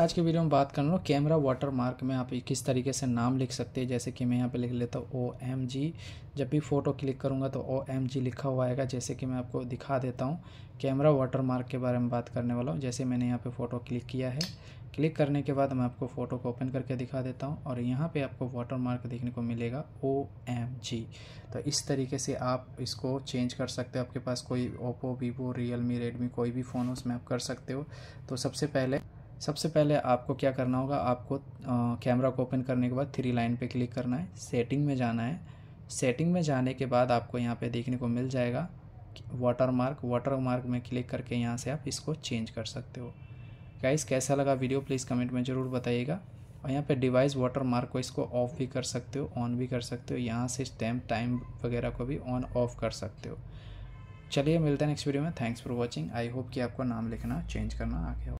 आज के वीडियो में बात कर लो कैमरा वाटर मार्क में आप किस तरीके से नाम लिख सकते हैं जैसे कि मैं यहाँ पे लिख लेता हूँ ओ एम जी जब भी फ़ोटो क्लिक करूँगा तो ओ एम जी लिखा हुआ आएगा जैसे कि मैं आपको दिखा देता हूँ कैमरा वाटर मार्क के बारे में बात करने वाला हूँ जैसे मैंने यहाँ पे फ़ोटो क्लिक किया है क्लिक करने के बाद मैं आपको फ़ोटो को ओपन करके दिखा देता हूँ और यहाँ पर आपको वाटर मार्क देखने को मिलेगा ओ एम जी तो इस तरीके से आप इसको चेंज कर सकते हो आपके पास कोई Oppo Vivo Realme Redmi कोई भी फ़ोन हो उसमें आप कर सकते हो तो सबसे पहले सबसे पहले आपको क्या करना होगा आपको कैमरा को ओपन करने के बाद थ्री लाइन पे क्लिक करना है सेटिंग में जाना है सेटिंग में जाने के बाद आपको यहाँ पे देखने को मिल जाएगा वाटर मार्क वाटर मार्क में क्लिक करके यहाँ से आप इसको चेंज कर सकते हो गाइस कैसा लगा वीडियो प्लीज़ कमेंट में ज़रूर बताइएगा और यहाँ पे डिवाइस वाटर मार्क को इसको ऑफ़ भी कर सकते हो ऑन भी कर सकते हो यहाँ से स्टैम्प टाइम वगैरह को भी ऑन ऑफ कर सकते हो चलिए मिलते हैं नेक्स्ट वीडियो में thanks for watching I hope कि आपको नाम लिखना चेंज करना आगे हो